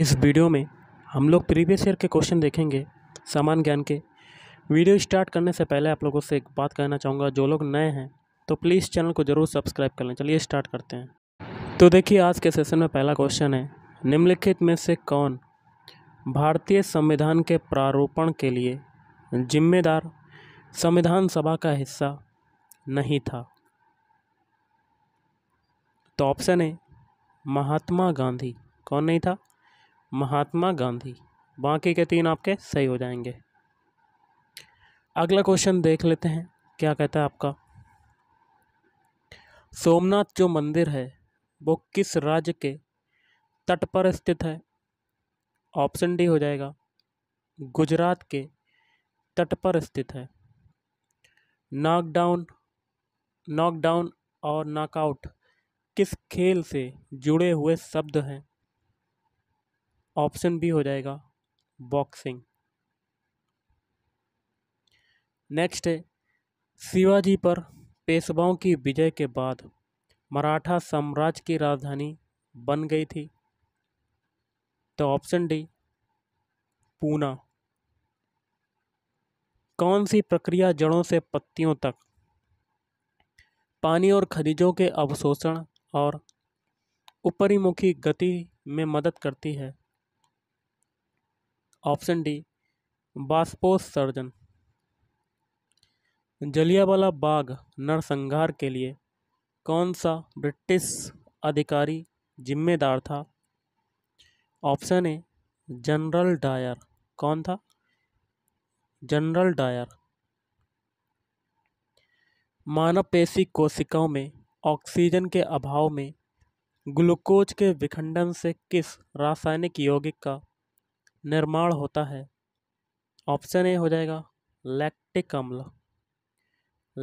इस वीडियो में हम लोग प्रीवियस ईयर के क्वेश्चन देखेंगे सामान्य ज्ञान के वीडियो स्टार्ट करने से पहले आप लोगों से एक बात कहना चाहूँगा जो लोग नए हैं तो प्लीज़ चैनल को ज़रूर सब्सक्राइब कर लें चलिए स्टार्ट करते हैं तो देखिए आज के सेशन में पहला क्वेश्चन है निम्नलिखित में से कौन भारतीय संविधान के प्रारूपण के लिए जिम्मेदार संविधान सभा का हिस्सा नहीं था तो ऑप्शन है महात्मा गांधी कौन नहीं था महात्मा गांधी बाकी के तीन आपके सही हो जाएंगे अगला क्वेश्चन देख लेते हैं क्या कहता है आपका सोमनाथ जो मंदिर है वो किस राज्य के तट पर स्थित है ऑप्शन डी हो जाएगा गुजरात के तट पर स्थित है नॉकडाउन नॉकडाउन और नॉकआउट किस खेल से जुड़े हुए शब्द हैं ऑप्शन बी हो जाएगा बॉक्सिंग नेक्स्ट है शिवाजी पर पेशवाओं की विजय के बाद मराठा साम्राज्य की राजधानी बन गई थी तो ऑप्शन डी पूना कौन सी प्रक्रिया जड़ों से पत्तियों तक पानी और खनिजों के अवशोषण और मुखी गति में मदद करती है ऑप्शन डी बास्पोसर्जन जलियावाला बाग नरसंहार के लिए कौन सा ब्रिटिश अधिकारी जिम्मेदार था ऑप्शन ए जनरल डायर कौन था जनरल डायर मानव पेशी कोशिकाओं में ऑक्सीजन के अभाव में ग्लूकोज के विखंडन से किस रासायनिक यौगिक का निर्माण होता है ऑप्शन ए हो जाएगा लैक्टिक अम्ल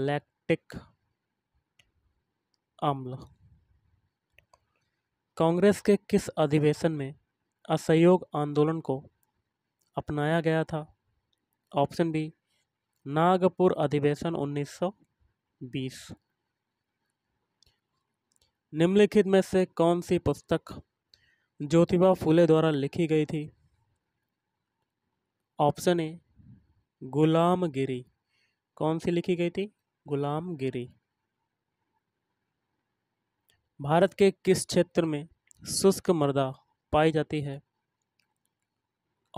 लैक्टिक अम्ल कांग्रेस के किस अधिवेशन में असहयोग आंदोलन को अपनाया गया था ऑप्शन बी नागपुर अधिवेशन 1920 निम्नलिखित में से कौन सी पुस्तक ज्योतिबा फूले द्वारा लिखी गई थी ऑप्शन ए गुलामगिरी कौन सी लिखी गई थी गुलामगिरी भारत के किस क्षेत्र में शुष्क मृदा पाई जाती है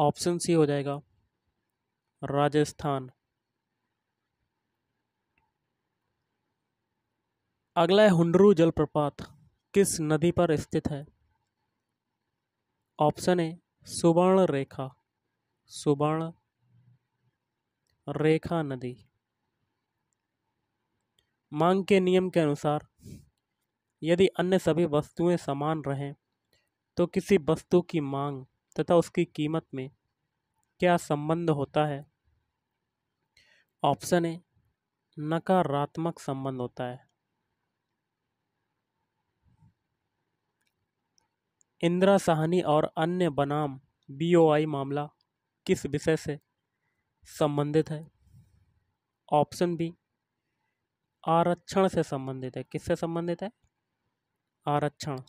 ऑप्शन सी हो जाएगा राजस्थान अगला है हुंडरू जलप्रपात किस नदी पर स्थित है ऑप्शन ए सुवर्ण रेखा सुवर्ण रेखा नदी मांग के नियम के अनुसार यदि अन्य सभी वस्तुएं समान रहें तो किसी वस्तु की मांग तथा उसकी कीमत में क्या संबंध होता है ऑप्शन ए नकारात्मक संबंध होता है इंदिरा साहनी और अन्य बनाम बीओआई मामला किस विषय से संबंधित है ऑप्शन बी आरक्षण से संबंधित है किससे संबंधित है आरक्षण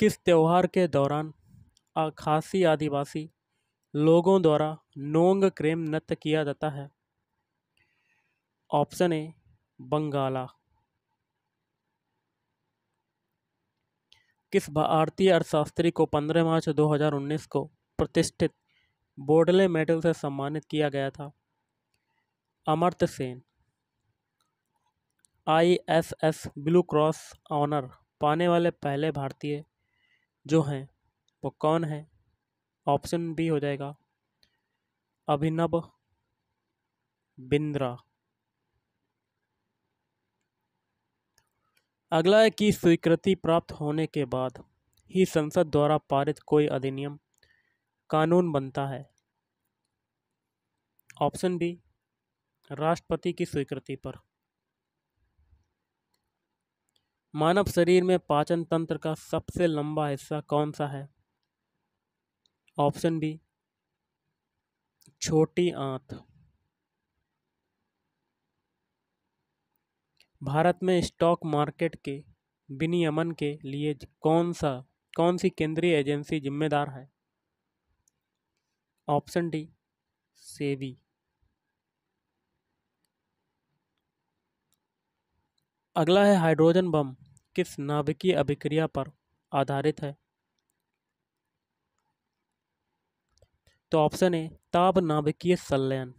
किस त्यौहार के दौरान खासी आदिवासी लोगों द्वारा नोंग क्रेम नृत्य किया जाता है ऑप्शन ए बंगाला किस भारतीय अर्थशास्त्री को 15 मार्च 2019 को प्रतिष्ठित बोडले मेडल से सम्मानित किया गया था Amartya Sen ISS blue cross honour पाने वाले पहले भारतीय जो हैं वो कौन है ऑप्शन बी हो जाएगा अभिनव बिंद्रा अगला है कि स्वीकृति प्राप्त होने के बाद ही संसद द्वारा पारित कोई अधिनियम कानून बनता है ऑप्शन बी राष्ट्रपति की स्वीकृति पर मानव शरीर में पाचन तंत्र का सबसे लंबा हिस्सा कौन सा है ऑप्शन बी छोटी आंत भारत में स्टॉक मार्केट के विनियमन के लिए कौन सा कौन सी केंद्रीय एजेंसी जिम्मेदार है ऑप्शन डी सेवी अगला है हाइड्रोजन बम किस नाभिकीय अभिक्रिया पर आधारित है तो ऑप्शन ए ताप नाभिकीय संलयन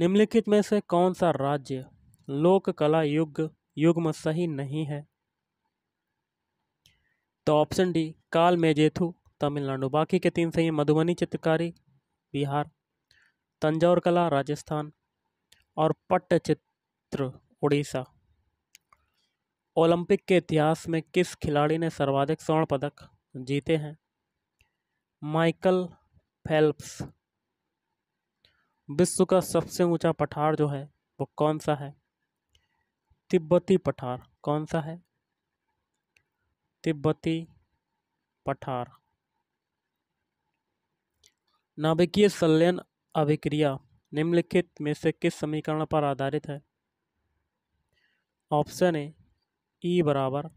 निम्नलिखित में से कौन सा राज्य लोक कला युग युग में सही नहीं है तो ऑप्शन डी काल मेजेथु तमिलनाडु बाकी के तीन सही हैं मधुबनी चित्रकारी बिहार तंजौर कला राजस्थान और पट्टचित्र उड़ीसा ओलंपिक के इतिहास में किस खिलाड़ी ने सर्वाधिक स्वर्ण पदक जीते हैं माइकल फेल्प्स विश्व का सबसे ऊंचा पठार जो है वो कौन सा है तिब्बती पठार कौन सा है तिब्बती पठार नाभिकीय संलयन अभिक्रिया निम्नलिखित में से किस समीकरण पर आधारित है ऑप्शन ए ई बराबर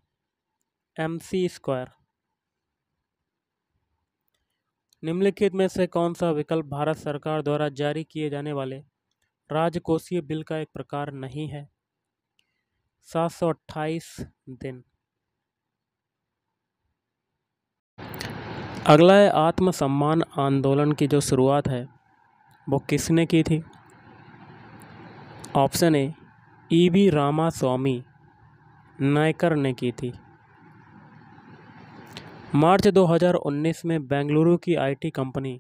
एम सी स्क्वायर निम्नलिखित में से कौन सा विकल्प भारत सरकार द्वारा जारी किए जाने वाले राजकोषीय बिल का एक प्रकार नहीं है सात सौ अट्ठाईस दिन अगला है आत्मसम्मान आंदोलन की जो शुरुआत है वो किसने की थी option A E V Rama Swami Naicker ने की थी मार्च 2019 में बेंगलुरु की आईटी कंपनी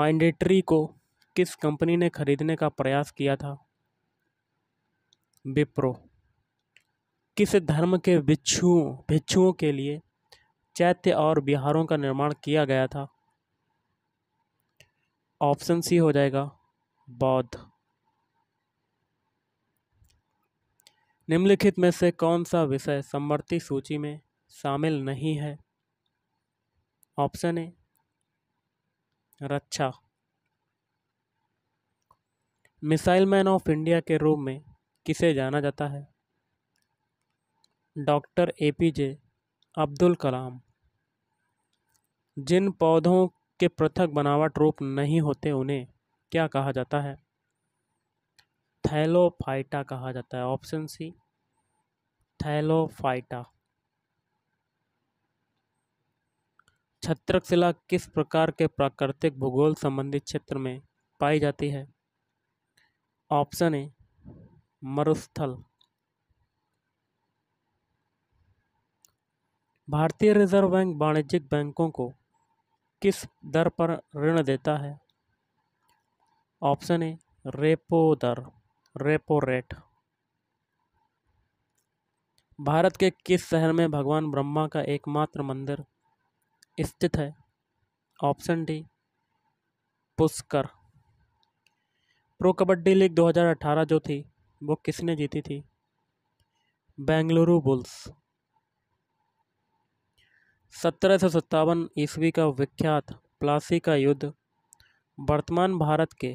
माइंडेट्री को किस कंपनी ने खरीदने का प्रयास किया था विप्रो किस धर्म के भिक्षुओं भिक्षुओं के लिए चैत्य और बिहारों का निर्माण किया गया था ऑप्शन सी हो जाएगा बौद्ध निम्नलिखित में से कौन सा विषय समवर्ती सूची में शामिल नहीं है ऑप्शन ए रक्षा मिसाइल मैन ऑफ इंडिया के रूप में किसे जाना जाता है doctor A P J Abdul Kalam जिन पौधों के पृथक बनावट रूप नहीं होते उन्हें क्या कहा जाता है थैलोफाइटा कहा जाता है ऑप्शन सी थैलोफाइटा छत्रकशिला किस प्रकार के प्राकृतिक भूगोल संबंधित क्षेत्र में पाई जाती है ऑप्शन ए मरुस्थल भारतीय रिजर्व बैंक वाणिज्यिक बैंकों को किस दर पर ऋण देता है ऑप्शन ए रेपो दर रेपो रेट भारत के किस शहर में भगवान ब्रह्मा का एकमात्र मंदिर स्थित है option D Pushkar pro kabaddi league 2018 जो थी वो किसने जीती थी बेंगलुरु बुल्स सत्रह सौ सत्तावन ईस्वी का विख्यात प्लासी का युद्ध वर्तमान भारत के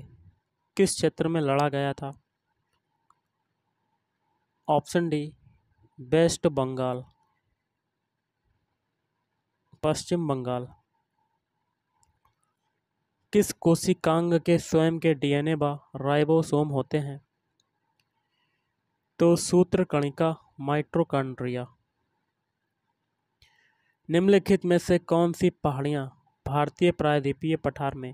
किस क्षेत्र में लड़ा गया था option D West Bengal Paschim Bangal किस कोशिकांग के स्वयं के डीएनए बा राइबोसोम होते हैं तो सूत्र कणिका माइट्रोकॉन्ड्रिया निम्नलिखित में से कौन सी पहाड़ियाँ भारतीय प्रायद्वीपीय पठार में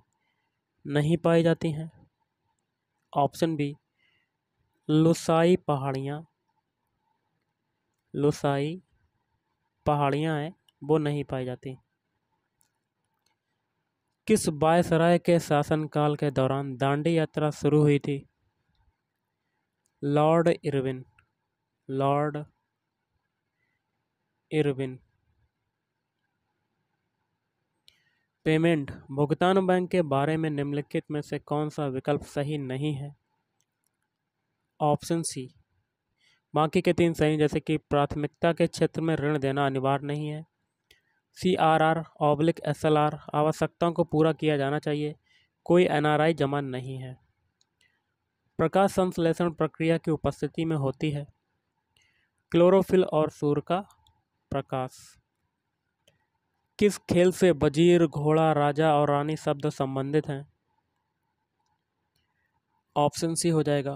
नहीं पाई जाती हैं ऑप्शन बी लुसाई पहाड़ियाँ लुसाई पहाड़ियाँ हैं वो नहीं पाई जाती किस बायसराय के शासनकाल के दौरान दांडी यात्रा शुरू हुई थी Lord Irwin Lord Irwin payment भुगतान बैंक के बारे में निम्नलिखित में से कौन सा विकल्प सही नहीं है ऑप्शन सी बाकी के तीन सही जैसे कि प्राथमिकता के क्षेत्र में ऋण देना अनिवार्य नहीं है C R R oblique S L R आवश्यकताओं को पूरा किया जाना चाहिए कोई एन आर आई जमा नहीं है प्रकाश संश्लेषण प्रक्रिया की उपस्थिति में होती है क्लोरोफिल और सूर्य का प्रकाश किस खेल से वजीर घोड़ा राजा और रानी शब्द संबंधित हैं ऑप्शन सी हो जाएगा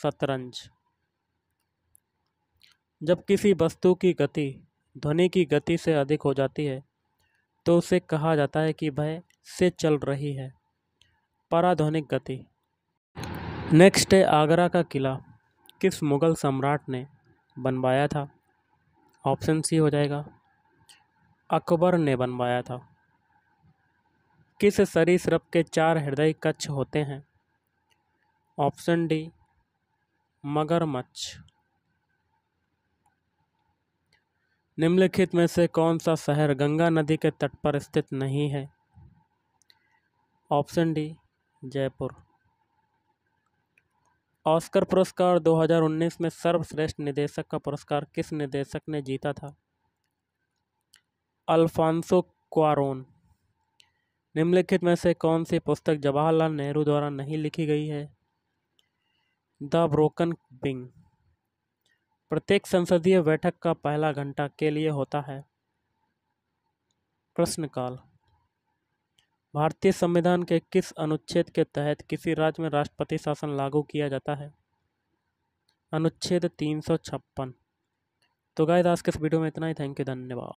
शतरंज जब किसी वस्तु की गति ध्वनि की गति से अधिक हो जाती है तो उसे कहा जाता है कि वह से चल रही है पराध्वनिक गति नेक्स्ट है आगरा का किला किस मुग़ल सम्राट ने बनवाया था ऑप्शन सी हो जाएगा अकबर ने बनवाया था किस सरीसृप के चार हृदय कच्छ होते हैं ऑप्शन डी मगरमच्छ निम्नलिखित में से कौन सा शहर गंगा नदी के तट पर स्थित नहीं है ऑप्शन डी जयपुर ऑस्कर पुरस्कार 2019 में सर्वश्रेष्ठ निदेशक का पुरस्कार किस निदेशक ने जीता था अल्फांसो क्वारोन निम्नलिखित में से कौन सी पुस्तक जवाहरलाल नेहरू द्वारा नहीं लिखी गई है द ब्रोकन बिंग प्रत्येक संसदीय बैठक का पहला घंटा के लिए होता है प्रश्नकाल भारतीय संविधान के किस अनुच्छेद के तहत किसी राज्य में राष्ट्रपति शासन लागू किया जाता है अनुच्छेद तीन सौ छप्पन तो गाय दास के इस वीडियो में इतना ही थैंक यू धन्यवाद